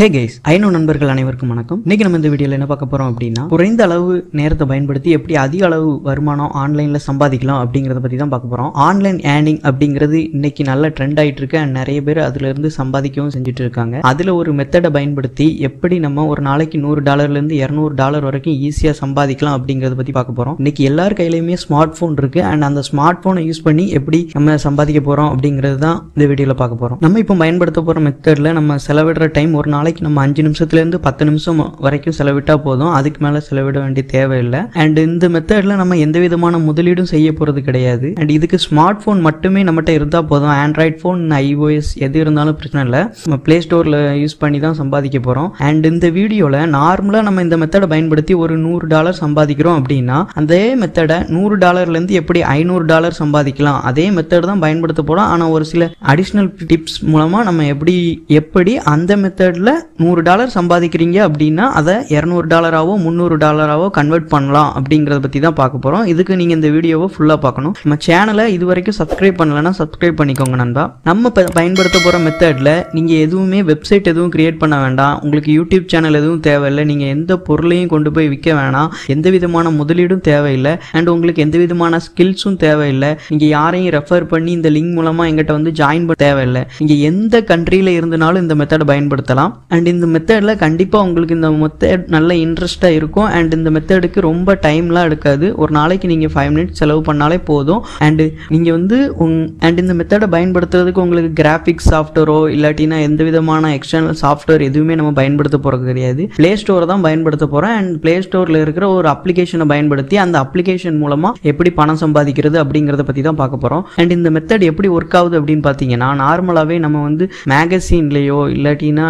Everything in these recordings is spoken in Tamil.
ஹே கைஸ் ஐநோ நண்பர்கள் அனைவருக்கும் வணக்கம் இன்னைக்கு நம்ம இந்த வீடியோவில் என்ன பார்க்க போகிறோம் அப்படின்னா குறைந்த அளவு நேரத்தை பயன்படுத்தி எப்படி அதிக அளவு வருமானம் ஆன்லைனில் சம்பாதிக்கலாம் அப்படிங்கிறத பற்றி தான் பார்க்க போகிறோம் ஆன்லைன் ஏர்னிங் அப்படிங்கிறது இன்னைக்கு நல்ல ட்ரெண்ட் ஆகிட்டு இருக்கு நிறைய பேர் அதுலேருந்து சம்பாதிக்கவும் செஞ்சுட்டு இருக்காங்க அதில் ஒரு மெத்தடை பயன்படுத்தி எப்படி நம்ம ஒரு நாளைக்கு நூறு டாலர்லேருந்து இரநூறு டாலர் வரைக்கும் ஈஸியாக சம்பாதிக்கலாம் அப்படிங்கிறத பற்றி பார்க்க போகிறோம் இன்னைக்கு எல்லார் கையிலையுமே ஸ்மார்ட் ஃபோன் இருக்குது அண்ட் அந்த ஸ்மார்ட் ஃபோனை யூஸ் பண்ணி எப்படி நம்ம சம்பாதிக்க போகிறோம் அப்படிங்கிறது தான் இந்த வீடியோவில் பார்க்க போகிறோம் நம்ம இப்போ பயன்படுத்த போகிற மெத்தடில் நம்ம செலவிடுற டைம் ஒரு நாளைக்கு நாளைக்கு நம்ம அஞ்சு நிமிஷத்துலேருந்து பத்து நிமிஷம் வரைக்கும் செலவிட்டால் போதும் அதுக்கு மேலே செலவிட வேண்டிய தேவையில்லை அண்ட் இந்த மெத்தடில் நம்ம எந்த விதமான முதலீடும் செய்ய போகிறது கிடையாது அண்ட் இதுக்கு ஸ்மார்ட் ஃபோன் மட்டுமே நம்மகிட்ட இருந்தால் போதும் ஆண்ட்ராய்ட் ஃபோன் ஐஓஎஸ் எது இருந்தாலும் பிரச்சனை இல்லை நம்ம ப்ளே ஸ்டோரில் யூஸ் பண்ணி தான் சம்பாதிக்க போகிறோம் அண்ட் இந்த வீடியோவில் நார்மலாக நம்ம இந்த மெத்தடை பயன்படுத்தி ஒரு நூறு டாலர் சம்பாதிக்கிறோம் அப்படின்னா அதே மெத்தடை நூறு டாலர்லேருந்து எப்படி ஐநூறு டாலர் சம்பாதிக்கலாம் அதே மெத்தட் தான் பயன்படுத்த போகிறோம் ஆனால் ஒரு சில அடிஷ்னல் டிப்ஸ் மூலமாக நம்ம எப்படி எப்படி அந்த மெத்தடில் நூறு டாலர் சம்பாதிக்கிறீங்க அப்படின்னா அதை இரநூறு டாலராகவோ முந்நூறு டாலராகவோ கன்வெர்ட் பண்ணலாம் அப்படிங்கிறத பற்றி தான் பார்க்க போகிறோம் இதுக்கு நீங்கள் இந்த வீடியோவை ஃபுல்லாக பார்க்கணும் நம்ம சேனலை இது வரைக்கும் சப்ஸ்கிரைப் பண்ணலன்னா சப்ஸ்கிரைப் பண்ணிக்கோங்க நண்பா நம்ம பயன்படுத்த போகிற மெத்தடில் நீங்கள் எதுவுமே வெப்சைட் எதுவும் கிரியேட் பண்ண வேண்டாம் உங்களுக்கு யூடியூப் சேனல் எதுவும் தேவையில்லை நீங்கள் எந்த பொருளையும் கொண்டு போய் விற்க வேணாம் எந்த விதமான முதலீடும் தேவையில்லை அண்ட் உங்களுக்கு எந்த விதமான ஸ்கில்ஸும் தேவையில்லை நீங்கள் யாரையும் ரெஃபர் பண்ணி இந்த லிங்க் மூலமாக எங்கிட்ட வந்து ஜாயின் பண்ண தேவையில்லை நீங்கள் எந்த கண்ட்ரியில் இருந்தனாலும் இந்த மெத்தடை பயன்படுத்தலாம் அண்ட் இந்த மெத்தடில் கண்டிப்பாக உங்களுக்கு இந்த மெத்தட் நல்ல இன்ட்ரெஸ்ட்டாக இருக்கும் அண்ட் இந்த மெத்தடுக்கு ரொம்ப டைம்லாம் எடுக்காது ஒரு நாளைக்கு நீங்கள் ஃபைவ் மினிட்ஸ் செலவு பண்ணாலே போதும் அண்டு நீங்கள் வந்து உங் அண்ட் இந்த மெத்தடை பயன்படுத்துறதுக்கு உங்களுக்கு கிராஃபிக்ஸ் சாஃப்ட்வேரோ இல்லாட்டினா எந்த விதமான எக்ஸ்டர்னல் சாஃப்ட்வேர் எதுவுமே நம்ம பயன்படுத்த போகிறது கிடையாது ப்ளே ஸ்டோர் தான் பயன்படுத்த போகிறோம் அண்ட் ப்ளே ஸ்டோரில் இருக்கிற ஒரு அப்ளிகேஷனை பயன்படுத்தி அந்த அப்ளிகேஷன் மூலமாக எப்படி பணம் சம்பாதிக்கிறது அப்படிங்கிறத பற்றி தான் பார்க்க போகிறோம் அண்ட் இந்த மெத்தட் எப்படி ஒர்க் ஆகுது அப்படின்னு பார்த்தீங்கன்னா நார்மலாகவே நம்ம வந்து மேகசின்லேயோ இல்லாட்டினா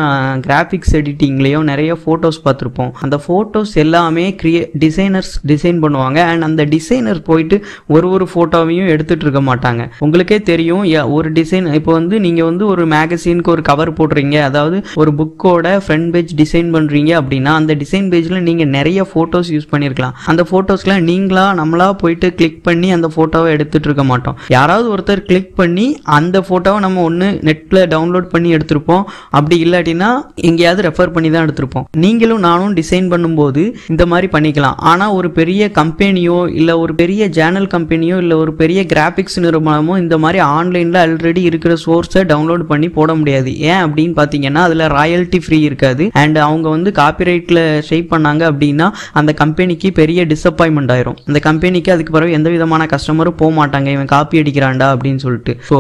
கிராஃபிக்ஸ் எடிட்டிங்லேயும் நிறைய ஃபோட்டோஸ் பார்த்துருப்போம் அந்த ஃபோட்டோஸ் எல்லாமே கிரியே டிசைனர்ஸ் டிசைன் பண்ணுவாங்க அண்ட் அந்த டிசைனர் போயிட்டு ஒரு ஒரு ஃபோட்டோவையும் எடுத்துகிட்டு இருக்க மாட்டாங்க உங்களுக்கே தெரியும் ஒரு டிசைன் இப்போ வந்து நீங்கள் வந்து ஒரு மேகசினுக்கு ஒரு கவர் போடுறீங்க அதாவது ஒரு புக்கோட ஃப்ரண்ட் பேஜ் டிசைன் பண்ணுறீங்க அப்படின்னா அந்த டிசைன் பேஜில் நீங்கள் நிறைய ஃபோட்டோஸ் யூஸ் பண்ணியிருக்கலாம் அந்த ஃபோட்டோஸ்லாம் நீங்களா நம்மளா போயிட்டு கிளிக் பண்ணி அந்த ஃபோட்டோவை எடுத்துகிட்டு இருக்க மாட்டோம் யாராவது ஒருத்தர் கிளிக் பண்ணி அந்த ஃபோட்டோவை நம்ம ஒன்று நெட்டில் டவுன்லோட் பண்ணி எடுத்துருப்போம் அப்படி இல்லாட்டினா எங்கேயாவது ரெஃபர் பண்ணி தான் எடுத்திருப்போம் நீங்களும் நானும் டிசைன் பண்ணும்போது இந்த மாதிரி பண்ணிக்கலாம் ஆனால் ஒரு பெரிய கம்பெனியோ இல்லை ஒரு பெரிய ஜேர்னல் கம்பெனியோ இல்லை ஒரு பெரிய கிராஃபிக்ஸ் நிறுவனமோ இந்த மாதிரி ஆன்லைனில் ஆல்ரெடி இருக்கிற சோர்ஸை டவுன்லோட் பண்ணி போட முடியாது ஏன் அப்படின்னு பார்த்தீங்கன்னா அதில் ராயல்ட்டி ஃப்ரீ இருக்காது அண்ட் அவங்க வந்து காப்பிரைட்டில் ஷேப் பண்ணாங்க அப்படின்னா அந்த கம்பெனிக்கு பெரிய டிசப்பாயின்மெண்ட் ஆயிரும் அந்த கம்பெனிக்கு அதுக்கு பிறகு எந்த விதமான கஸ்டமரும் போக மாட்டாங்க இவன் காப்பி அடிக்கிறான்டா அப்படின்னு சொல்லிட்டு ஸோ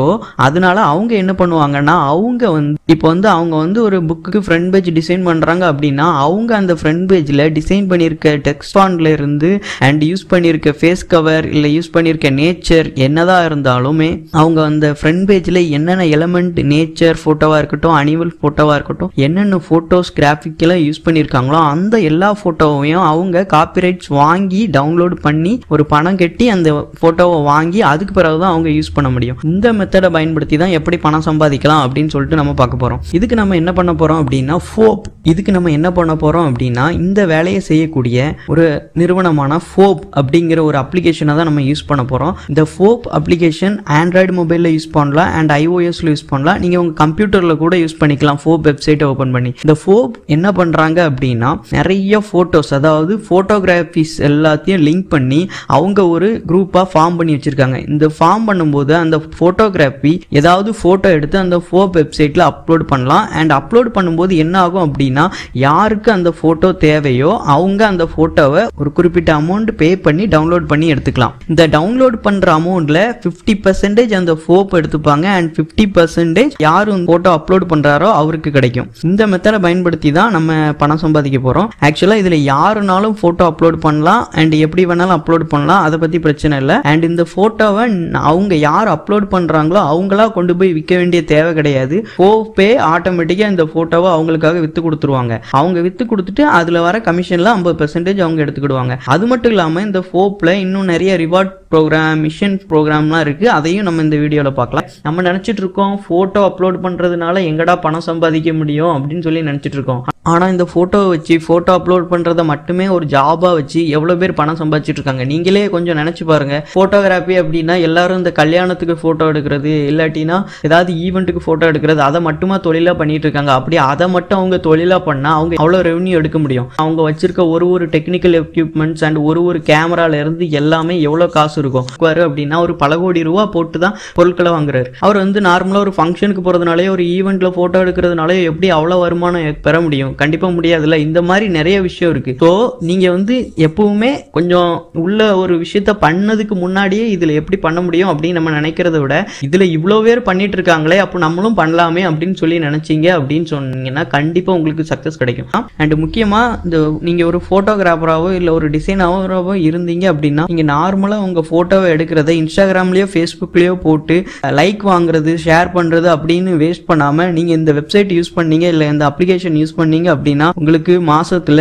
அதனால அவங்க என்ன பண்ணுவாங்கன்னா அவங்க வந்து இப்போ வந்து அவங்க வந்து ஒரு புக்கு ஃப்ரண்ட் பேஜ் டிசைன் பண்ணுறாங்க அப்படின்னா அவங்க அந்த ஃப்ரண்ட் பேஜில் டிசைன் பண்ணியிருக்க டெக்ஸ்ட் ஃபாண்டில் இருந்து அண்ட் யூஸ் பண்ணியிருக்க ஃபேஸ் கவர் இல்லை யூஸ் பண்ணியிருக்க நேச்சர் என்னதான் இருந்தாலுமே அவங்க அந்த ஃப்ரண்ட் பேஜில் என்னென்ன எலமெண்ட் நேச்சர் ஃபோட்டோவாக இருக்கட்டும் அனிமல் ஃபோட்டோவாக இருக்கட்டும் என்னென்ன ஃபோட்டோஸ் கிராஃபிக்கெல்லாம் யூஸ் பண்ணியிருக்காங்களோ அந்த எல்லா ஃபோட்டோவையும் அவங்க காப்பிரைட்ஸ் வாங்கி டவுன்லோட் பண்ணி ஒரு பணம் கட்டி அந்த ஃபோட்டோவை வாங்கி அதுக்கு பிறகு தான் அவங்க யூஸ் பண்ண முடியும் இந்த மெத்தடை பயன்படுத்தி தான் எப்படி பணம் சம்பாதிக்கலாம் அப்படின்னு சொல்லிட்டு நம்ம பார்க்க போகிறோம் இதுக்கு நம்ம என்ன பண்ண போகிறோம் அப்படின்னு அப்படின்னா ஃபோப் இதுக்கு நம்ம என்ன பண்ண போகிறோம் அப்படின்னா இந்த வேலையை செய்யக்கூடிய ஒரு நிறுவனமான ஃபோப் அப்படிங்கிற ஒரு அப்ளிகேஷனை தான் நம்ம யூஸ் பண்ண போகிறோம் இந்த ஃபோப் அப்ளிகேஷன் ஆண்ட்ராய்டு மொபைலில் யூஸ் பண்ணலாம் அண்ட் ஐஓஎஸில் யூஸ் பண்ணலாம் நீங்கள் உங்கள் கம்ப்யூட்டரில் கூட யூஸ் பண்ணிக்கலாம் ஃபோப் வெப்சைட்டை ஓப்பன் பண்ணி இந்த ஃபோப் என்ன பண்ணுறாங்க அப்படின்னா நிறைய ஃபோட்டோஸ் அதாவது ஃபோட்டோகிராஃபிஸ் எல்லாத்தையும் லிங்க் பண்ணி அவங்க ஒரு குரூப்பாக ஃபார்ம் பண்ணி வச்சுருக்காங்க இந்த ஃபார்ம் பண்ணும்போது அந்த ஃபோட்டோகிராஃபி ஏதாவது ஃபோட்டோ எடுத்து அந்த ஃபோப் வெப்சைட்டில் அப்லோட் பண்ணலாம் அண்ட் அப்லோட் பண்ணும்போது போது என்ன ஆகும் அப்படின்னா யாருக்கு அந்த ஃபோட்டோ தேவையோ அவங்க அந்த ஃபோட்டோவை ஒரு குறிப்பிட்ட அமௌண்ட் பே பண்ணி டவுன்லோட் பண்ணி எடுத்துக்கலாம் இந்த டவுன்லோட் பண்ணுற அமௌண்ட்டில் ஃபிஃப்டி பர்சன்டேஜ் அந்த ஃபோப் எடுத்துப்பாங்க அண்ட் ஃபிஃப்டி பர்சன்டேஜ் யார் ஃபோட்டோ அப்லோட் பண்ணுறாரோ அவருக்கு கிடைக்கும் இந்த மெத்தடை பயன்படுத்தி தான் நம்ம பணம் சம்பாதிக்க போகிறோம் ஆக்சுவலாக இதில் யாருனாலும் ஃபோட்டோ அப்லோட் பண்ணலாம் அண்ட் எப்படி வேணாலும் அப்லோட் பண்ணலாம் அதை பற்றி பிரச்சனை இல்லை அண்ட் இந்த ஃபோட்டோவை அவங்க யார் அப்லோட் பண்ணுறாங்களோ அவங்களா கொண்டு போய் விற்க வேண்டிய தேவை கிடையாது ஃபோ பே ஆட்டோமேட்டிக்காக இந்த ஃபோட்டோவை ரூபா அவங்களுக்காக வித்து கொடுத்துருவாங்க அவங்க வித்து கொடுத்துட்டு அதுல வர கமிஷன்ல ஐம்பது பெர்சன்டேஜ் அவங்க எடுத்துக்கிடுவாங்க அது மட்டும் இல்லாமல் இந்த போப்ல இன்னும் நிறைய ரிவார்ட் ப்ரோக்ராம் மிஷன் ப்ரோக்ராம்லாம் இருக்கு அதையும் நம்ம இந்த வீடியோவில் பார்க்கலாம் நம்ம நினச்சிட்டு இருக்கோம் ஃபோட்டோ அப்லோட் பண்ணுறதுனால எங்கடா பணம் சம்பாதிக்க முடியும் அப்படின்னு சொல்லி நினச்சிட்டு இருக்கோம் ஆனால் இந்த ஃபோட்டோவை வச்சு ஃபோட்டோ அப்லோட் பண்ணுறதை மட்டுமே ஒரு ஜாபாக வச்சு எவ்வளோ பேர் பணம் சம்பாதிச்சுட்டு இருக்காங்க நீங்களே கொஞ்சம் நினச்சி பாருங்கள் ஃபோட்டோகிராஃபி அப்படின்னா எல்லாரும் இந்த கல்யாணத்துக்கு ஃபோட்டோ எடுக்கிறது இல்லாட்டினா ஏதாவது ஈவெண்ட்டுக்கு ஃபோட்டோ எடுக்கிறது அதை மட்டுமா தொழிலாக பண்ணிட்டு இருக்காங்க அப்படி அதை மட்டும் அவங்க தொழிலாக பண்ணால் அவங்க அவ்வளோ ரெவன்யூ எடுக்க முடியும் அவங்க வச்சிருக்க ஒரு ஒரு டெக்னிக்கல் எக்யூப்மெண்ட்ஸ் அண்ட் ஒரு ஒரு கேமராலேருந்து எல்லாமே எவ்வளோ காசு இருக்கும் வரும் அப்படின்னா ஒரு பல கோடி ரூபா போட்டு தான் பொருட்களை வாங்குறாரு அவர் வந்து நார்மலாக ஒரு ஃபங்க்ஷனுக்கு போகிறதுனாலே ஒரு ஈவெண்ட்டில் ஃபோட்டோ எடுக்கிறதுனாலே எப்படி அவ்வளோ வருமானம் பெற முடியும் கண்டிப்பாக முடியாதுல்ல இந்த மாதிரி நிறைய விஷயம் இருக்குது ஸோ நீங்கள் வந்து எப்பவுமே கொஞ்சம் உள்ள ஒரு விஷயத்த பண்ணதுக்கு முன்னாடியே இதில் எப்படி பண்ண முடியும் அப்படின்னு நம்ம நினைக்கிறத விட இதில் இவ்வளோ பேர் பண்ணிட்டு இருக்காங்களே அப்போ நம்மளும் பண்ணலாமே அப்படின்னு சொல்லி நினைச்சீங்க அப்படின்னு சொன்னீங்கன்னா கண்டிப்பாக உங்களுக்கு சக்ஸஸ் கிடைக்கும் அண்ட் முக்கியமாக இந்த நீங்கள் ஒரு ஃபோட்டோகிராஃபராகவோ இல்லை ஒரு டிசைனாகவோ இருந்தீங்க அப்படின்னா நீங்கள் நார்மலாக உங்கள் ஃபோட்டோவை எடுக்கிறத இன்ஸ்டாகிராம்லயோ ஃபேஸ்புக்லேயோ போட்டு லைக் வாங்குறது ஷேர் பண்ணுறது அப்படின்னு வேஸ்ட் பண்ணாமல் நீங்கள் இந்த வெப்சைட் யூஸ் பண்ணீங்க இல்லை இந்த அப்ளிகேஷன் யூஸ் பண்ணீங்க அப்படின்னா உங்களுக்கு மாசத்துல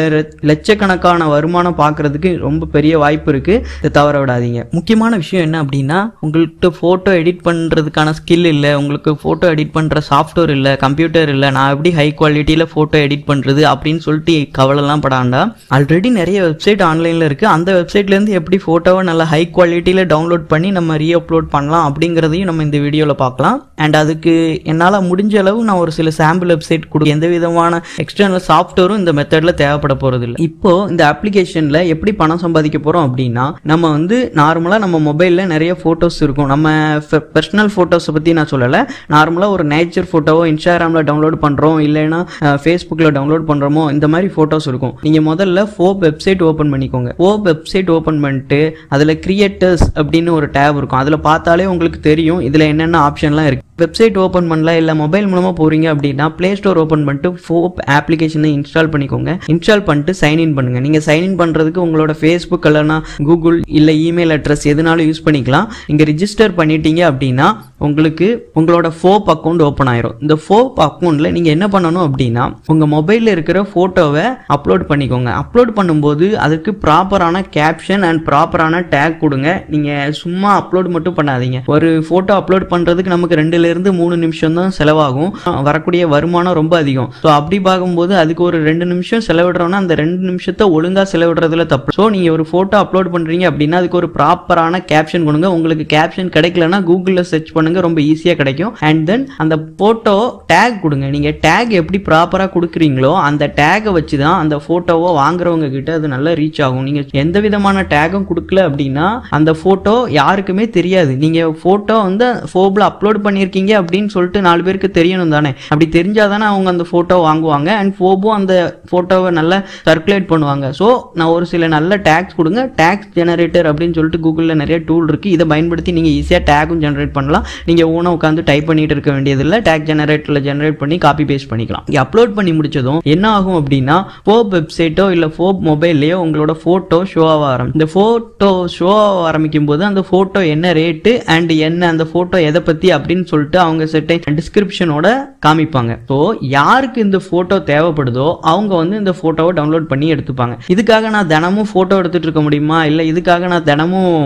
லட்சக்கணக்கான வருமானம் பார்க்கறதுக்கு ரொம்ப பெரிய வாய்ப்பு இருக்கு இதை தவற விடாதீங்க முக்கியமான விஷயம் என்ன அப்படின்னா உங்கள்கிட்ட போட்டோ எடிட் பண்றதுக்கான ஸ்கில் இல்லை உங்களுக்கு போட்டோ எடிட் பண்ற சாஃப்ட்வேர் இல்ல கம்ப்யூட்டர் இல்ல நான் எப்படி ஹை குவாலிட்டியில போட்டோ எடிட் பண்றது அப்படின்னு சொல்லிட்டு கவலை எல்லாம் படாண்டா ஆல்ரெடி நிறைய வெப்சைட் ஆன்லைன்ல இருக்கு அந்த வெப்சைட்ல இருந்து எப்படி போட்டோவை நல்லா ஹை குவாலிட்டியில டவுன்லோட் பண்ணி நம்ம ரீ அப்லோட் பண்ணலாம் அப்படிங்கிறதையும் நம்ம இந்த வீடியோல பார்க்கலாம் அண்ட் அதுக்கு என்னால் முடிஞ்ச அளவு நான் ஒரு சில சாம்பிள் வெப்சைட் கொடுக்க எந்த விதமான எக்ஸ்டர்னல் அதனால சாஃப்ட்வேரும் இந்த மெத்தடில் தேவைப்பட போகிறதில்ல இப்போ இந்த அப்ளிகேஷனில் எப்படி பணம் சம்பாதிக்க போகிறோம் அப்படின்னா நம்ம வந்து நார்மலாக நம்ம மொபைலில் நிறைய ஃபோட்டோஸ் இருக்கும் நம்ம பர்சனல் ஃபோட்டோஸை பற்றி நான் சொல்லலை நார்மலாக ஒரு நேச்சர் ஃபோட்டோவோ இன்ஸ்டாகிராமில் டவுன்லோட் பண்ணுறோம் இல்லைன்னா ஃபேஸ்புக்கில் டவுன்லோட் பண்றோமோ இந்த மாதிரி ஃபோட்டோஸ் இருக்கும் நீங்கள் முதல்ல ஃபோப் வெப்சைட் ஓப்பன் பண்ணிக்கோங்க ஃபோப் வெப்சைட் ஓப்பன் பண்ணிட்டு அதில் கிரியேட்டர்ஸ் அப்படின்னு ஒரு டேப் இருக்கும் அதில் பார்த்தாலே உங்களுக்கு தெரியும் இதில் என்னென்ன ஆப்ஷன்லாம் இருக்குது வெப்சைட் ஓப்பன் பண்ணலாம் இல்லை மொபைல் மூலமாக போகிறீங்க அப்படின்னா ப்ளே ஸ்டோர் ஓப்பன் பண்ணிட்டு ஃபோப் ஆப்ளிகேஷனை இன்ஸ்டால் பண்ணிக்கோங்க இன்ஸ்டால் பண்ணிட்டு சைன் இன் பண்ணுங்கள் நீங்கள் சைன் இன் பண்ணுறதுக்கு உங்களோட ஃபேஸ்புக் இல்லைனா கூகுள் இல்லை இமெயில் அட்ரஸ் எதுனாலும் யூஸ் பண்ணிக்கலாம் நீங்கள் ரிஜிஸ்டர் பண்ணிட்டீங்க அப்படின்னா உங்களுக்கு உங்களோட ஃபோப் அக்கௌண்ட் ஓப்பன் ஆயிரும் இந்த ஃபோப் அக்கௌண்ட்டில் நீங்கள் என்ன பண்ணணும் அப்படின்னா உங்கள் மொபைலில் இருக்கிற ஃபோட்டோவை அப்லோட் பண்ணிக்கோங்க அப்லோட் பண்ணும்போது அதுக்கு ப்ராப்பரான கேப்ஷன் அண்ட் ப்ராப்பரான டேக் கொடுங்க நீங்கள் சும்மா அப்லோட் மட்டும் பண்ணாதீங்க ஒரு ஃபோட்டோ அப்லோட் பண்ணுறதுக்கு நமக்கு ரெண்டு இருந்து மூணு நிமிஷம் தான் செலவாகும் வரக்கூடிய வருமானம் ரொம்ப அதிகம் ஸோ அப்படி பார்க்கும்போது அதுக்கு ஒரு ரெண்டு நிமிஷம் செலவிடுறோம்னா அந்த ரெண்டு நிமிஷத்தை ஒழுங்காக செலவிடுறதுல தப்பு ஸோ நீங்கள் ஒரு ஃபோட்டோ அப்லோட் பண்ணுறீங்க அப்படின்னா அதுக்கு ஒரு ப்ராப்பரான கேப்ஷன் கொடுங்க உங்களுக்கு கேப்ஷன் கிடைக்கலன்னா கூகுளில் சர்ச் பண்ணுங்கள் ரொம்ப ஈஸியாக கிடைக்கும் அண்ட் தென் அந்த ஃபோட்டோ டேக் கொடுங்க நீங்கள் டேக் எப்படி ப்ராப்பராக கொடுக்குறீங்களோ அந்த டேகை வச்சு தான் அந்த ஃபோட்டோவை வாங்குறவங்க கிட்ட அது நல்லா ரீச் ஆகும் நீங்கள் எந்த விதமான டேகும் கொடுக்கல அப்படின்னா அந்த ஃபோட்டோ யாருக்குமே தெரியாது நீங்கள் ஃபோட்டோ வந்து ஃபோபில் அப்லோட் பண்ணியிருக்கீங்க இருக்கீங்க அப்படின்னு சொல்லிட்டு நாலு பேருக்கு தெரியணும் தானே அப்படி தெரிஞ்சாதானே அவங்க அந்த ஃபோட்டோ வாங்குவாங்க அண்ட் ஃபோபோ அந்த ஃபோட்டோவை நல்லா சர்க்குலேட் பண்ணுவாங்க ஸோ நான் ஒரு சில நல்ல டேக்ஸ் கொடுங்க டேக்ஸ் ஜெனரேட்டர் அப்படின்னு சொல்லிட்டு கூகுளில் நிறைய டூல் இருக்குது இதை பயன்படுத்தி நீங்கள் ஈஸியாக டேக்கும் ஜென்ரேட் பண்ணலாம் நீங்கள் ஓனாக உட்காந்து டைப் பண்ணிட்டு இருக்க வேண்டியதில்லை டேக் ஜெனரேட்டரில் ஜென்ரேட் பண்ணி காப்பி பேஸ்ட் பண்ணிக்கலாம் இங்கே அப்லோட் பண்ணி முடிச்சதும் என்ன ஆகும் அப்படின்னா ஃபோப் வெப்சைட்டோ இல்லை ஃபோப் மொபைல்லையோ உங்களோட ஃபோட்டோ ஷோ ஆக ஆரம்பி இந்த ஃபோட்டோ ஷோ ஆக ஆரம்பிக்கும் போது அந்த ஃபோட்டோ என்ன ரேட்டு அண்ட் என்ன அந்த ஃபோட்டோ எதை பற்றி அப்படின்னு சொல்லிட்டு சொல்லிட்டு அவங்க செட்டை டிஸ்கிரிப்ஷனோட காமிப்பாங்க ஸோ யாருக்கு இந்த ஃபோட்டோ தேவைப்படுதோ அவங்க வந்து இந்த ஃபோட்டோவை டவுன்லோட் பண்ணி எடுத்துப்பாங்க இதுக்காக நான் தினமும் ஃபோட்டோ எடுத்துகிட்டு இருக்க முடியுமா இல்லை இதுக்காக நான் தினமும்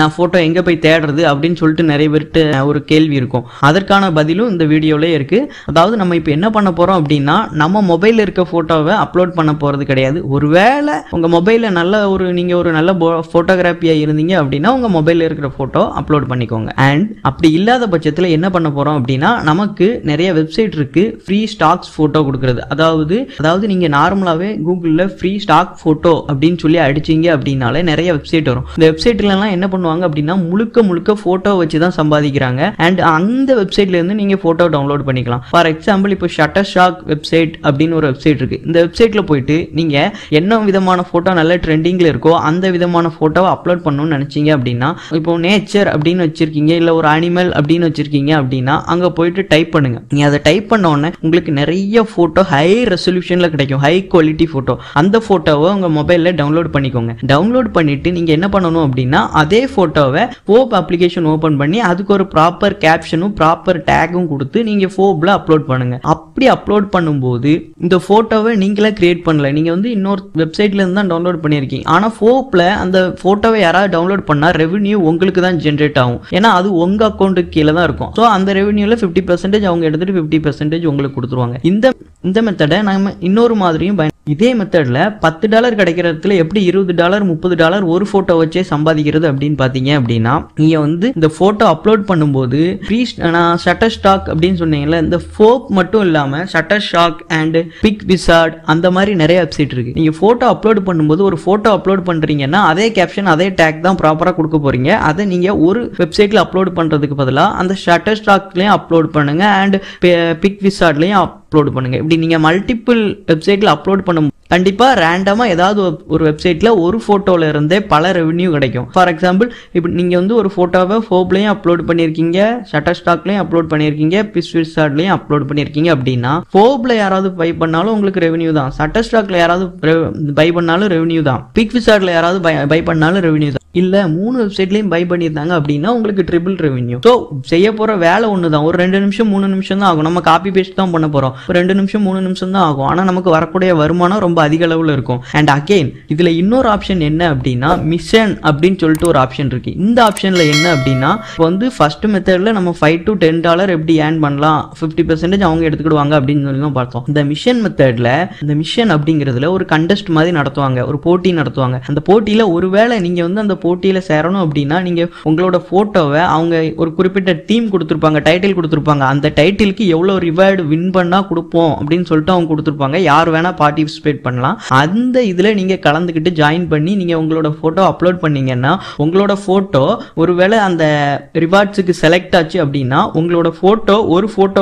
நான் ஃபோட்டோ எங்கே போய் தேடுறது அப்படின்னு சொல்லிட்டு நிறைய பேர்கிட்ட ஒரு கேள்வி இருக்கும் அதற்கான பதிலும் இந்த வீடியோவிலே இருக்கு அதாவது நம்ம இப்போ என்ன பண்ண போறோம் அப்படின்னா நம்ம மொபைலில் இருக்க ஃபோட்டோவை அப்லோட் பண்ண போகிறது கிடையாது ஒருவேளை உங்கள் மொபைலில் நல்ல ஒரு நீங்கள் ஒரு நல்ல ஃபோட்டோகிராஃபியாக இருந்தீங்க அப்படின்னா உங்கள் மொபைலில் இருக்கிற ஃபோட்டோ அப்லோட் பண்ணிக்கோங்க அண்ட் அப்படி இல்லாத பட்சத்தில் என்ன பண்ண பண்ண போகிறோம் அப்படின்னா நமக்கு நிறைய வெப்சைட் இருக்கு ஃப்ரீ ஸ்டாக்ஸ் ஃபோட்டோ கொடுக்குறது அதாவது அதாவது நீங்கள் நார்மலாகவே கூகுளில் ஃப்ரீ ஸ்டாக் ஃபோட்டோ அப்படின்னு சொல்லி அடிச்சிங்க அப்படின்னாலே நிறைய வெப்சைட் வரும் இந்த வெப்சைட்லலாம் என்ன பண்ணுவாங்க அப்படின்னா முழுக்க முழுக்க ஃபோட்டோ வச்சு தான் சம்பாதிக்கிறாங்க அண்ட் அந்த வெப்சைட்லேருந்து நீங்கள் ஃபோட்டோ டவுன்லோட் பண்ணிக்கலாம் ஃபார் எக்ஸாம்பிள் இப்போ ஷட்டர் ஷாக் வெப்சைட் அப்படின்னு ஒரு வெப்சைட் இருக்கு இந்த வெப்சைட்டில் போயிட்டு நீங்கள் என்ன விதமான ஃபோட்டோ நல்ல ட்ரெண்டிங்கில் இருக்கோ அந்த விதமான ஃபோட்டோவை அப்லோட் பண்ணணும்னு நினைச்சீங்க அப்படின்னா இப்போ நேச்சர் அப்படின்னு வச்சுருக்கீங்க இல்லை ஒரு அனிமல் அப்படின்னு வச்சுருக்கீங்க அப்படின்னா அப்படின்னா அங்கே போயிட்டு டைப் பண்ணுங்க நீங்கள் அதை டைப் பண்ணோடனே உங்களுக்கு நிறைய ஃபோட்டோ ஹை ரெசல்யூஷனில் கிடைக்கும் ஹை குவாலிட்டி ஃபோட்டோ அந்த ஃபோட்டோவை உங்கள் மொபைலில் டவுன்லோட் பண்ணிக்கோங்க டவுன்லோட் பண்ணிவிட்டு நீங்கள் என்ன பண்ணணும் அப்படின்னா அதே ஃபோட்டோவை ஃபோப் அப்ளிகேஷன் ஓப்பன் பண்ணி அதுக்கு ஒரு ப்ராப்பர் கேப்ஷனும் ப்ராப்பர் டேக்கும் கொடுத்து நீங்கள் ஃபோப்பில் அப்லோட் பண்ணுங்கள் அப்படி அப்லோட் பண்ணும்போது இந்த ஃபோட்டோவை நீங்களே கிரியேட் பண்ணல நீங்கள் வந்து இன்னொரு வெப்சைட்லேருந்து தான் டவுன்லோட் பண்ணியிருக்கீங்க ஆனால் ஃபோப்பில் அந்த ஃபோட்டோவை யாராவது டவுன்லோட் பண்ணால் ரெவன்யூ உங்களுக்கு தான் ஜென்ரேட் ஆகும் ஏன்னா அது உங்கள் அக்கௌண்ட்டுக்கு கீழே தான் இருக்கும் ஸோ அந்த அந்த ரெவன்யூவில் ஃபிஃப்டி பர்சன்டேஜ் அவங்க எடுத்துட்டு ஃபிஃப்டி பர்சன்டேஜ் உங்களுக்கு கொடுத்துருவாங்க இந்த இந்த மெத்தடை நம்ம இன்னொரு மாதிரியும் பயன் இதே மெத்தடில் பத்து டாலர் கிடைக்கிற இடத்துல எப்படி இருபது டாலர் முப்பது டாலர் ஒரு ஃபோட்டோ வச்சே சம்பாதிக்கிறது அப்படின்னு பார்த்தீங்க அப்படின்னா நீங்கள் வந்து இந்த ஃபோட்டோ அப்லோட் பண்ணும்போது ஃப்ரீ நான் ஷட்டர் ஸ்டாக் அப்படின்னு சொன்னீங்கல்ல இந்த ஃபோக் மட்டும் இல்லாமல் Shutterstock and PicWizard அந்த மாதிரி நிறைய வெப்சைட் இருக்குது நீங்கள் ஃபோட்டோ அப்லோட் பண்ணும்போது ஒரு ஃபோட்டோ அப்லோட் பண்ணுறீங்கன்னா அதே கேப்ஷன் அதே டேக் தான் ப்ராப்பராக கொடுக்க போகிறீங்க அதை நீங்கள் ஒரு வெப்சைட்டில் அப்லோட் பண்ணுறதுக்கு பதிலாக அந்த ஷட்டர் ஸ்டாக்லேயும் அப்லோட் பண்ணுங்கள் அண்ட் பிக் விசார்ட்லேயும் அப்லோட் பண்ணுங்கள் இப்படி நீங்கள் மல்டிபிள் வெப்சைட்டில் அப்லோட் பண்ண கண்டிப்பாக ரேண்டமாக ஏதாவது ஒரு வெப்சைட்டில் ஒரு ஃபோட்டோவில் இருந்தே பல ரெவன்யூ கிடைக்கும் ஃபார் எக்ஸாம்பிள் இப்போ நீங்கள் வந்து ஒரு ஃபோட்டோவை ஃபோப்லையும் அப்லோட் பண்ணியிருக்கீங்க ஷட்டர் ஸ்டாக்லேயும் அப்லோட் பண்ணியிருக்கீங்க பிஸ்விஸ் அப்லோட் பண்ணியிருக்கீங்க அப்படின்னா ஃபோப்பில் யாராவது பை பண்ணாலும் உங்களுக்கு ரெவன்யூ தான் ஷட்டர் ஸ்டாக்ல யாராவது பை பண்ணாலும் ரெவன்யூ தான் பிக் விசார்டில் யாராவது பை பண்ணாலும் ரெவன்யூ தான் இல்லை மூணு வெப்சைட்லேயும் பை பண்ணியிருந்தாங்க அப்படின்னா உங்களுக்கு ட்ரிபிள் ரெவன்யூ ஸோ செய்ய போகிற வேலை ஒன்று தான் ஒரு ரெண்டு நிமிஷம் மூணு நிமிஷம் தான் ஆகும் நம்ம காப்பி பேஸ்ட் தான் பண்ண போகிறோம் ரெண்டு நிமிஷம் மூணு நிமிஷம் தான் ஆகும் ஆனால் நமக்கு வரக்கூடிய வருமானம் ரொம்ப அதிக அளவில் இருக்கும் அண்ட் அகெயின் இதில் இன்னொரு ஆப்ஷன் என்ன அப்படின்னா மிஷன் அப்படின்னு சொல்லிட்டு ஒரு ஆப்ஷன் இருக்குது இந்த ஆப்ஷனில் என்ன அப்படின்னா இப்போ வந்து ஃபர்ஸ்ட் மெத்தடில் நம்ம ஃபைவ் டு டென் டாலர் எப்படி ஏன் பண்ணலாம் ஃபிஃப்டி பர்சன்டேஜ் அவங்க எடுத்துக்கிடுவாங்க அப்படின்னு சொல்லி பார்த்தோம் இந்த மிஷன் மெத்தடில் இந்த மிஷன் அப்படிங்கிறதுல ஒரு கண்டெஸ்ட் மாதிரி நடத்துவாங்க ஒரு போட்டி நடத்துவாங்க அந்த போட்டியில் ஒருவேளை நீங்கள் வந்து அந்த போட்டியில் சேரணும் அப்படின்னா நீங்கள் உங்களோட ஃபோட்டோவை அவங்க ஒரு குறிப்பிட்ட டீம் கொடுத்துருப்பாங்க டைட்டில் கொடுத்துருப்பாங்க அந்த டைட்டிலுக்கு எவ்வளோ ரிவார்டு வின் பண்ணால் கொடுப்போம் அப்படின்னு சொல்லிட்டு அவங்க கொடுத்துருப்பாங்க யார் வேணால் பார்ட்டிசிபேட் பண்ண பண்ணலாம் அந்த இதில் நீங்கள் கலந்துக்கிட்டு ஜாயின் பண்ணி நீங்கள் உங்களோட ஃபோட்டோ அப்லோட் பண்ணீங்கன்னா உங்களோட ஃபோட்டோ ஒருவேளை அந்த ரிவார்ட்ஸுக்கு செலக்ட் ஆச்சு அப்படின்னா உங்களோட ஃபோட்டோ ஒரு ஃபோட்டோ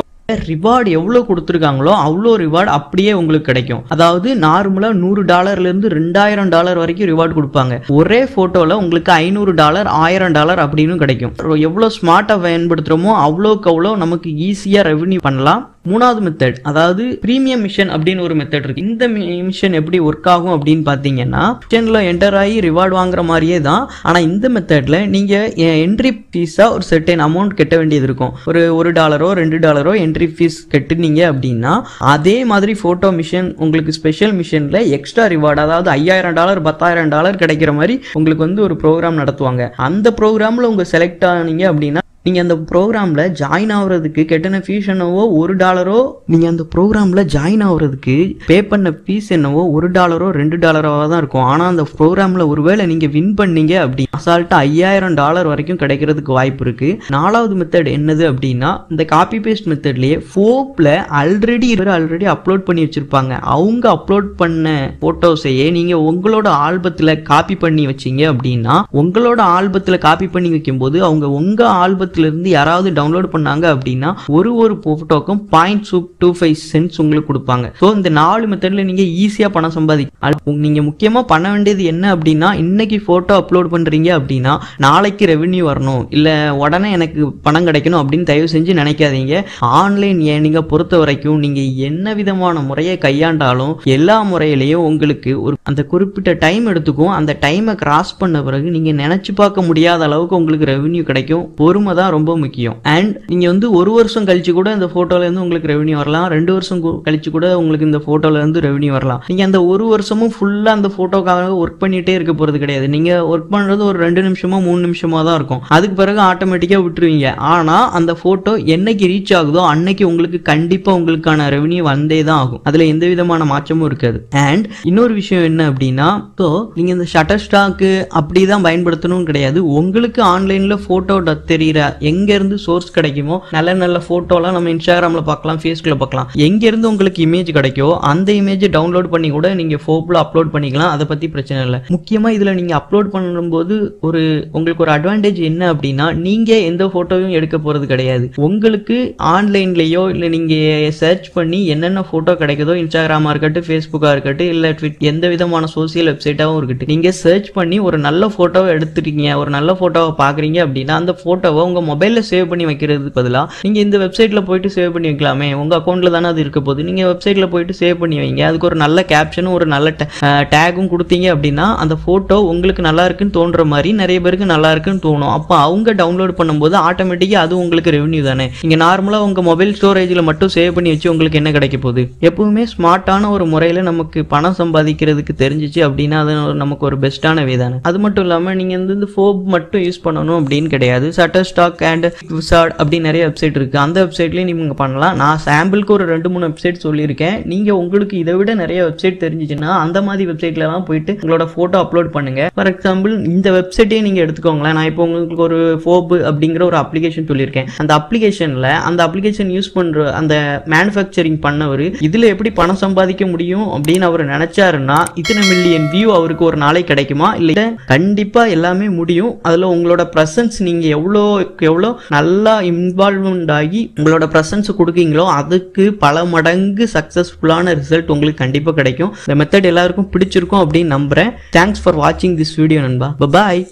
ரிவார்டு எவ்வளோ கொடுத்துருக்காங்களோ அவ்வளோ ரிவார்டு அப்படியே உங்களுக்கு கிடைக்கும் அதாவது நார்மலாக நூறு டாலர்லேருந்து ரெண்டாயிரம் டாலர் வரைக்கும் ரிவார்டு கொடுப்பாங்க ஒரே ஃபோட்டோவில் உங்களுக்கு ஐநூறு டாலர் ஆயிரம் டாலர் அப்படின்னு கிடைக்கும் எவ்வளோ ஸ்மார்ட்டாக பயன்படுத்துகிறோமோ அவ்வளோக்கு அவ்வளோ நமக்கு ஈஸியாக ரெவன்யூ பண்ணலாம் மூணாவது மெத்தட் அதாவது ப்ரீமியம் மிஷன் அப்படின்னு ஒரு மெத்தட் இருக்கு இந்த மிஷன் எப்படி ஒர்க் ஆகும் அப்படின்னு பார்த்தீங்கன்னா மிஷனில் என்டர் ஆகி ரிவார்டு வாங்குற மாதிரியே தான் ஆனால் இந்த மெத்தடில் நீங்கள் என்ட்ரி ஃபீஸாக ஒரு செர்டைன் அமௌண்ட் கட்ட வேண்டியது இருக்கும் ஒரு ஒரு டாலரோ ரெண்டு டாலரோ என்ட்ரி ஃபீஸ் கட்டுனீங்க அப்படின்னா அதே மாதிரி ஃபோட்டோ மிஷன் உங்களுக்கு ஸ்பெஷல் மிஷனில் எக்ஸ்ட்ரா ரிவார்டு அதாவது ஐயாயிரம் டாலர் பத்தாயிரம் டாலர் கிடைக்கிற மாதிரி உங்களுக்கு வந்து ஒரு ப்ரோக்ராம் நடத்துவாங்க அந்த ப்ரோக்ராமில் உங்கள் செலக்ட் ஆனீங்க அப்படின்னா நீங்கள் அந்த ப்ரோக்ராமில் ஜாயின் ஆகிறதுக்கு கெட்டின ஃபீஸ் என்னவோ ஒரு டாலரோ நீங்கள் அந்த ப்ரோக்ராமில் ஜாயின் ஆகிறதுக்கு பே பண்ண ஃபீஸ் என்னவோ ஒரு டாலரோ ரெண்டு டாலரோவாக தான் இருக்கும் ஆனால் அந்த ப்ரோக்ராமில் ஒருவேளை நீங்கள் வின் பண்ணீங்க அப்படி அசால்ட்டாக ஐயாயிரம் டாலர் வரைக்கும் கிடைக்கிறதுக்கு வாய்ப்பு இருக்குது நாலாவது மெத்தட் என்னது அப்படின்னா இந்த காப்பி பேஸ்ட் மெத்தட்லேயே ஃபோப்பில் ஆல்ரெடி இவர் ஆல்ரெடி அப்லோட் பண்ணி வச்சுருப்பாங்க அவங்க அப்லோட் பண்ண ஃபோட்டோஸையே நீங்கள் உங்களோட ஆல்பத்தில் காப்பி பண்ணி வச்சிங்க அப்படின்னா உங்களோட ஆல்பத்தில் காப்பி பண்ணி வைக்கும்போது அவங்க உங்கள் ஆல்பத்தில் இருந்து யாராவது டவுன்லோட் பண்ணாங்க அப்படின்னா ஒரு ஒரு போட்டோக்கும் பாயிண்ட் டூ ஃபைவ் சென்ட்ஸ் உங்களுக்கு கொடுப்பாங்க ஸோ இந்த நாலு மெத்தடில் நீங்கள் ஈஸியாக பணம் சம்பாதிக்க நீங்கள் முக்கியமாக பண்ண வேண்டியது என்ன அப்படின்னா இன்னைக்கு ஃபோட்டோ அப்லோட் பண்ணுறீங்க அப்படின்னா நாளைக்கு ரெவென்யூ வரணும் இல்லை உடனே எனக்கு பணம் கிடைக்கணும் அப்படின்னு தயவு செஞ்சு நினைக்காதீங்க ஆன்லைன் ஏனிங்க பொறுத்த வரைக்கும் நீங்கள் என்ன விதமான முறையை கையாண்டாலும் எல்லா முறையிலையும் உங்களுக்கு ஒரு அந்த குறிப்பிட்ட டைம் எடுத்துக்கும் அந்த டைமை கிராஸ் பண்ண பிறகு நீங்கள் நினச்சி பார்க்க முடியாத அளவுக்கு உங்களுக்கு ரெவென்யூ கிடைக்கும் பொறுமை தான் ரொம்ப முக்கியம் அண்ட் நீங்கள் வந்து ஒரு வருஷம் கழிச்சு கூட இந்த ஃபோட்டோலேருந்து உங்களுக்கு ரெவன்யூ வரலாம் ரெண்டு வருஷம் கழிச்சு கூட உங்களுக்கு இந்த ஃபோட்டோலேருந்து ரெவன்யூ வரலாம் நீங்கள் அந்த ஒரு வருஷமும் ஃபுல்லாக அந்த ஃபோட்டோக்காக ஒர்க் பண்ணிகிட்டே இருக்க போகிறது கிடையாது நீங்கள் ஒர்க் பண்ணுறது ஒரு ரெண்டு நிமிஷமோ மூணு நிமிஷமாக தான் இருக்கும் அதுக்கு பிறகு ஆட்டோமேட்டிக்காக விட்டுருவீங்க ஆனால் அந்த ஃபோட்டோ என்னைக்கு ரீச் ஆகுதோ அன்னைக்கு உங்களுக்கு கண்டிப்பாக உங்களுக்கான ரெவன்யூ வந்தே தான் ஆகும் அதில் எந்த விதமான மாற்றமும் இருக்காது அண்ட் இன்னொரு விஷயம் என்ன அப்படின்னா ஸோ நீங்கள் இந்த ஷட்டர் ஸ்டாக்கு அப்படி தான் பயன்படுத்தணும் கிடையாது உங்களுக்கு ஆன்லைனில் ஃபோட்டோ தெரிகிற எங்கேருந்து சோர்ஸ் கிடைக்குமோ நல்ல நல்ல ஃபோட்டோலாம் நம்ம இன்ஸ்டாகிராமில் பார்க்கலாம் ஃபேஸ்புக்கில் பார்க்கலாம் எங்கேருந்து உங்களுக்கு இமேஜ் கிடைக்கோ அந்த இமேஜ் டவுன்லோட் பண்ணி கூட நீங்கள் ஃபோப்பில் அப்லோட் பண்ணிக்கலாம் அதை பற்றி பிரச்சனை இல்லை முக்கியமாக இதில் நீங்கள் அப்லோட் பண்ணும்போது ஒரு உங்களுக்கு ஒரு அட்வான்டேஜ் என்ன அப்படின்னா நீங்க எந்த போட்டோவையும் எடுக்க போகிறது கிடையாது உங்களுக்கு ஆன்லைன்லயோ இல்லை நீங்கள் சர்ச் பண்ணி என்னென்ன ஃபோட்டோ கிடைக்குதோ இன்ஸ்டாகிராமா இருக்கட்டும் ஃபேஸ்புக்காக இருக்கட்டும் இல்லை ட்விட் எந்த விதமான சோசியல் வெப்சைட்டாகவும் இருக்கட்டும் நீங்கள் சர்ச் பண்ணி ஒரு நல்ல ஃபோட்டோவை எடுத்துட்டீங்க ஒரு நல்ல ஃபோட்டோவை பார்க்குறீங்க அப்படின்னா அந்த ஃபோட்டோவை உங்க உங்கள் மொபைலில் சேவ் பண்ணி வைக்கிறதுக்கு பதிலாக நீங்கள் இந்த வெப்சைட்டில் போயிட்டு சேவ் பண்ணி வைக்கலாமே உங்கள் அக்கௌண்ட்டில் தானே அது இருக்க போகுது நீங்கள் வெப்சைட்டில் போயிட்டு சேவ் பண்ணி வைங்க அதுக்கு ஒரு நல்ல கேப்ஷனும் ஒரு நல்ல டேகும் கொடுத்தீங்க அப்படின்னா அந்த ஃபோட்டோ உங்களுக்கு நல்லா இருக்குன்னு தோன்ற மாதிரி நிறைய பேருக்கு நல்லா இருக்குன்னு தோணும் அப்போ அவங்க டவுன்லோட் பண்ணும்போது ஆட்டோமேட்டிக்காக அது உங்களுக்கு ரெவன்யூ தானே நீங்கள் நார்மலாக உங்கள் மொபைல் ஸ்டோரேஜில் மட்டும் சேவ் பண்ணி வச்சு உங்களுக்கு என்ன கிடைக்க போகுது எப்பவுமே ஸ்மார்ட்டான ஒரு முறையில் நமக்கு பணம் சம்பாதிக்கிறதுக்கு தெரிஞ்சிச்சு அப்படின்னா அது நமக்கு ஒரு பெஸ்ட்டான வே தானே அது மட்டும் இல்லாமல் நீங்கள் வந்து இந்த ஃபோப் மட்டும் யூஸ் பண்ணணும் அப்படின்னு கிடையாது சட்டர் ஸ்டாக் டாக் அண்ட் விசார்ட் அப்படின்னு நிறைய வெப்சைட் இருக்குது அந்த வெப்சைட்லேயும் நீங்கள் பண்ணலாம் நான் சாம்பிளுக்கு ஒரு ரெண்டு மூணு வெப்சைட் சொல்லியிருக்கேன் நீங்கள் உங்களுக்கு இதை விட நிறைய வெப்சைட் தெரிஞ்சிச்சுன்னா அந்த மாதிரி வெப்சைட்லலாம் போயிட்டு உங்களோட ஃபோட்டோ அப்லோட் பண்ணுங்கள் ஃபார் எக்ஸாம்பிள் இந்த வெப்சைட்டே நீங்கள் எடுத்துக்கோங்களேன் நான் இப்போ உங்களுக்கு ஒரு ஃபோப்பு அப்படிங்கிற ஒரு அப்ளிகேஷன் சொல்லியிருக்கேன் அந்த அப்ளிகேஷனில் அந்த அப்ளிகேஷன் யூஸ் பண்ணுற அந்த மேனுஃபேக்சரிங் பண்ணவர் இதில் எப்படி பணம் சம்பாதிக்க முடியும் அப்படின்னு அவர் நினச்சாருன்னா இத்தனை மில்லியன் வியூ அவருக்கு ஒரு நாளைக்கு கிடைக்குமா இல்லை கண்டிப்பாக எல்லாமே முடியும் அதில் உங்களோட ப்ரெசன்ஸ் நீங்கள் எவ்வளோ அளவுக்கு எவ்வளோ நல்லா இன்வால்வ்மெண்ட் ஆகி உங்களோட ப்ரெசன்ஸ் கொடுக்கீங்களோ அதுக்கு பல மடங்கு சக்ஸஸ்ஃபுல்லான ரிசல்ட் உங்களுக்கு கண்டிப்பாக கிடைக்கும் இந்த மெத்தட் எல்லாருக்கும் பிடிச்சிருக்கும் அப்படின்னு நம்புகிறேன் தேங்க்ஸ் ஃபார் வாட்சிங் திஸ் வீடியோ நண்பா பாய்